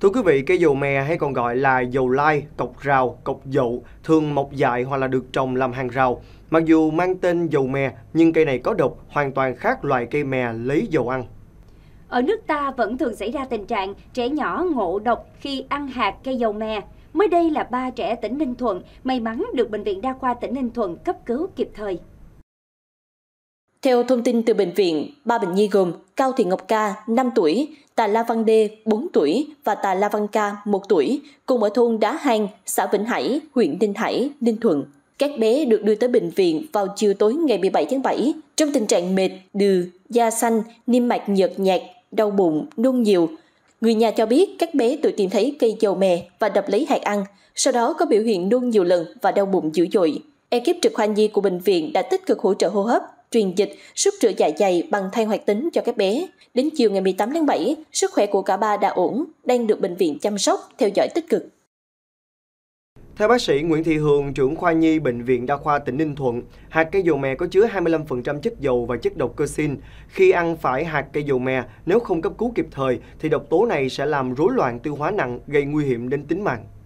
Thưa quý vị, cây dầu mè hay còn gọi là dầu lai, cọc rào, cọc dậu thường mọc dại hoặc là được trồng làm hàng rào. Mặc dù mang tên dầu mè, nhưng cây này có độc, hoàn toàn khác loại cây mè lấy dầu ăn. Ở nước ta vẫn thường xảy ra tình trạng trẻ nhỏ ngộ độc khi ăn hạt cây dầu mè. Mới đây là ba trẻ tỉnh Ninh Thuận may mắn được Bệnh viện Đa khoa tỉnh Ninh Thuận cấp cứu kịp thời. Theo thông tin từ bệnh viện, ba bệnh nhi gồm Cao Thị Ngọc Ca, 5 tuổi, Tà La Văn Đê, 4 tuổi và Tà La Văn Ca, 1 tuổi, cùng ở thôn Đá Hang, xã Vĩnh Hải, huyện Ninh Hải, Ninh Thuận. Các bé được đưa tới bệnh viện vào chiều tối ngày 17 tháng 7 trong tình trạng mệt, đừ, da xanh, niêm mạc nhợt nhạt, đau bụng, nôn nhiều. Người nhà cho biết các bé tự tìm thấy cây dầu mè và đập lấy hạt ăn, sau đó có biểu hiện nôn nhiều lần và đau bụng dữ dội. Ekip trực khoa nhi của bệnh viện đã tích cực hỗ trợ hô hấp, truyền dịch, sức rửa dạ dày bằng than hoạt tính cho các bé. Đến chiều ngày 18 tháng 7, sức khỏe của cả ba đã ổn, đang được bệnh viện chăm sóc, theo dõi tích cực. Theo bác sĩ Nguyễn Thị Hường, trưởng khoa nhi Bệnh viện Đa khoa tỉnh Ninh Thuận, hạt cây dầu mè có chứa 25% chất dầu và chất độc cơ sin. Khi ăn phải hạt cây dầu mè, nếu không cấp cứu kịp thời thì độc tố này sẽ làm rối loạn tiêu hóa nặng, gây nguy hiểm đến tính mạng.